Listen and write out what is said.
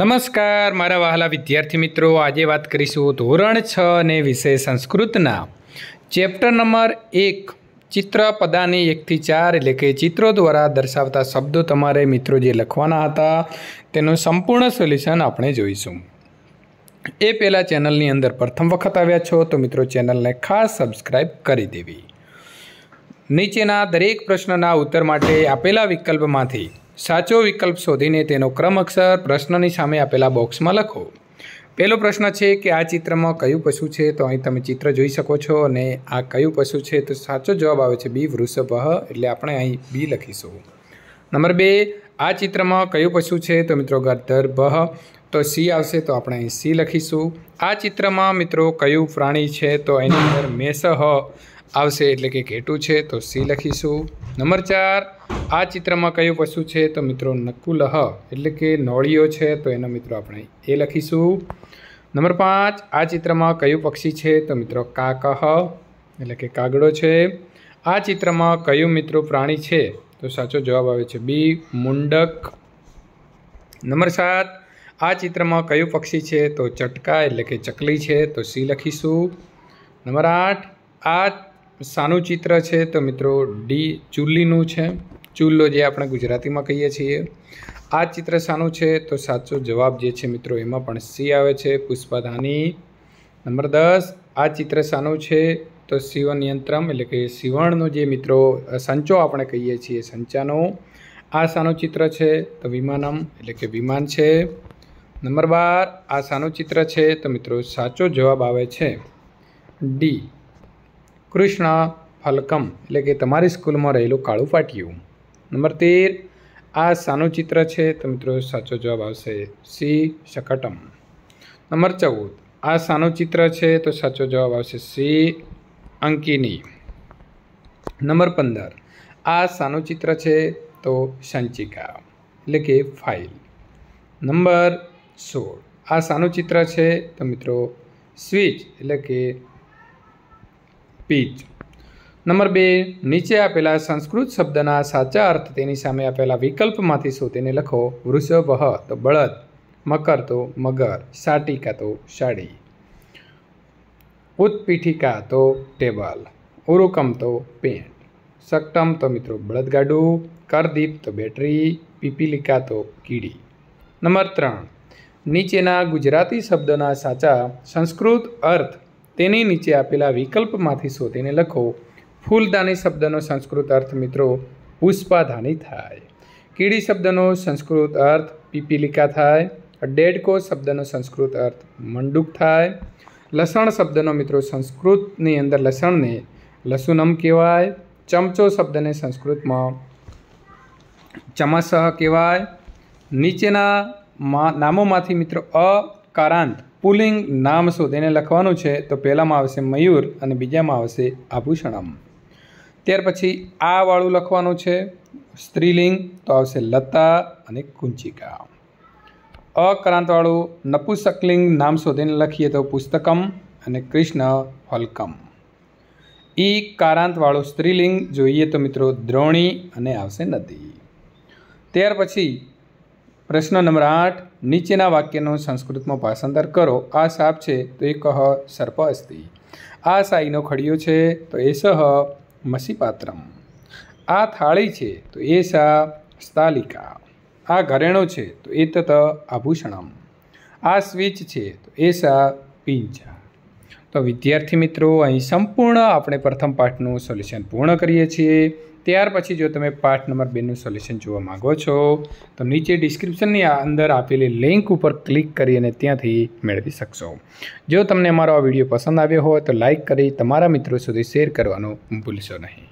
નમસ્કાર મારા વહાલા વિદ્યાર્થી મિત્રો આજે વાત કરીશું ધોરણ છ ને વિષય સંસ્કૃતના ચેપ્ટર નંબર એક ચિત્ર પદાની એકથી ચાર એટલે કે ચિત્રો દ્વારા દર્શાવતા શબ્દો તમારે મિત્રો જે લખવાના હતા તેનું સંપૂર્ણ સોલ્યુશન આપણે જોઈશું એ પહેલાં ચેનલની અંદર પ્રથમ વખત આવ્યા છો તો મિત્રો ચેનલને ખાસ સબસ્ક્રાઈબ કરી દેવી નીચેના દરેક પ્રશ્નના ઉત્તર માટે આપેલા વિકલ્પમાંથી સાચો વિકલ્પ શોધીને તેનો ક્રમ અક્ષર પ્રશ્નની સામે આપેલા બોક્સમાં લખો પહેલો પ્રશ્ન છે કે આ ચિત્રમાં કયું પશુ છે તો અહીં તમે ચિત્ર જોઈ શકો છો અને આ કયું પશુ છે તો સાચો જવાબ આવે છે બી વૃષભ એટલે આપણે અહીં બી લખીશું નંબર બે આ ચિત્રમાં કયું પશુ છે તો મિત્રો ગર્ધર્ભ તો સી આવશે તો આપણે અહીં સી લખીશું આ ચિત્રમાં મિત્રો કયું પ્રાણી છે તો એની અંદર મેષ આવશે એટલે કે ઘેટું છે તો સી લખીશું નંબર ચાર આ ચિત્રમાં કયું પશુ છે તો મિત્રો નકુલહ એટલે કે નોળીઓ છે તો એના મિત્રો આપણે એ લખીશું નંબર પાંચ આ ચિત્રમાં કયું પક્ષી છે તો મિત્રો કાકહ એટલે કે કાગડો છે આ ચિત્રમાં કયું મિત્રો પ્રાણી છે તો સાચો જવાબ આવે છે બી મુંડક નંબર સાત આ ચિત્રમાં કયું પક્ષી છે તો ચટકા એટલે કે ચકલી છે તો સી લખીશું નંબર આઠ આ શાનું ચિત્ર છે તો મિત્રો ડી ચૂલીનું છે ચૂલ્લો જે આપણે ગુજરાતીમાં કહીએ છીએ આ ચિત્ર શાનું છે તો સાચો જવાબ જે છે મિત્રો એમાં પણ સી આવે છે પુષ્પધાની નંબર દસ આ ચિત્ર શાનું છે તો શિવનયંત્રમ એટલે કે શિવણનો જે મિત્રો સંચો આપણે કહીએ છીએ સંચાનો આ શાનું ચિત્ર છે તો વિમાનમ એટલે કે વિમાન છે નંબર બાર આ શાનું ચિત્ર છે તો મિત્રો સાચો જવાબ આવે છે ડી કૃષ્ણ ફલકમ એટલે કે તમારી સ્કૂલમાં રહેલું કાળું પાટિયું નંબર તેર આ સાનું ચિત્ર છે તો મિત્રો સાચો જવાબ આવશે સી શકટમ નંબર ચૌદ આ સાનું ચિત્ર છે તો સાચો જવાબ આવશે સી અંકિની નંબર પંદર આ સાનું ચિત્ર છે તો સંચિકા એટલે કે ફાઇલ નંબર સોળ આ સાનું ચિત્ર છે તો મિત્રો સ્વિચ એટલે કે સ્પીચ નંબર બે નીચે આપેલા સંસ્કૃત શબ્દના સાચા અર્થ તેની સામે આપેલા વિકલ્પમાંથી તેને લખો વૃષભ તો બળદ મકર તો મગર સાટિકા તો સાડી ઉત્પીઠિકા તો ટેબલ ઉરુકમ તો પેન્ટ સક્ટમ તો મિત્રો બળદગાડું કરદીપ તો બેટરી પીપીલિકા તો કીડી નંબર ત્રણ નીચેના ગુજરાતી શબ્દના સાચા સંસ્કૃત અર્થ તેની નીચે આપેલા વિકલ્પમાંથી શોધીને લખો ફૂલદાની શબ્દનો સંસ્કૃત અર્થ મિત્રો પુષ્પાધાની થાય કીડી શબ્દનો સંસ્કૃત અર્થ પીપીલિકા થાય ડેડકો શબ્દનો સંસ્કૃત અર્થ મંડુક થાય લસણ શબ્દનો મિત્રો સંસ્કૃતની અંદર લસણને લસુનમ કહેવાય ચમચો શબ્દને સંસ્કૃતમાં ચમસહ કહેવાય નીચેના નામોમાંથી મિત્રો અકારાંત પુલિંગ નામ શું તેને લખવાનું છે તો પહેલામાં આવશે મયુર અને બીજામાં આવશે આભૂષણમ ત્યાર પછી આ વાળું લખવાનું છે સ્ત્રીલિંગ તો આવશે લતા અને કુંચિકા અક્રાંતવાળું નપુસકલિંગ નામ શોધીને લખીએ તો પુસ્તકમ અને કૃષ્ણ હોલકમ ઈ કારાંતવાળું સ્ત્રીલિંગ જોઈએ તો મિત્રો દ્રોણી અને આવશે નદી ત્યાર પછી પ્રશ્ન નંબર આઠ નીચેના વાક્યનું સંસ્કૃતમાં ભાષાંતર કરો આ સાપ છે તો એ કહ સર્પ અસ્તિ આ સાઈનો ખડિયો છે તો એ સહ મસીપાત્રમ આ થાળી છે તો એ સા સ્થાલિકા આ ઘરેણો છે તો એ તત આભૂષણમ આ સ્વિચ છે તો એ સા પિંજા તો વિદ્યાર્થી મિત્રો અહીં સંપૂર્ણ આપણે પ્રથમ પાઠનું સોલ્યુશન પૂર્ણ કરીએ છીએ ત્યાર પછી જો તમે પાઠ નંબર બેનું સોલ્યુશન જોવા માગો છો તો નીચે ડિસ્ક્રિપ્શનની અંદર આપેલી લિંક ઉપર ક્લિક કરી અને ત્યાંથી મેળવી શકશો જો તમને અમારો આ વિડીયો પસંદ આવ્યો હોય તો લાઇક કરી તમારા મિત્રો સુધી શેર કરવાનું ભૂલશો નહીં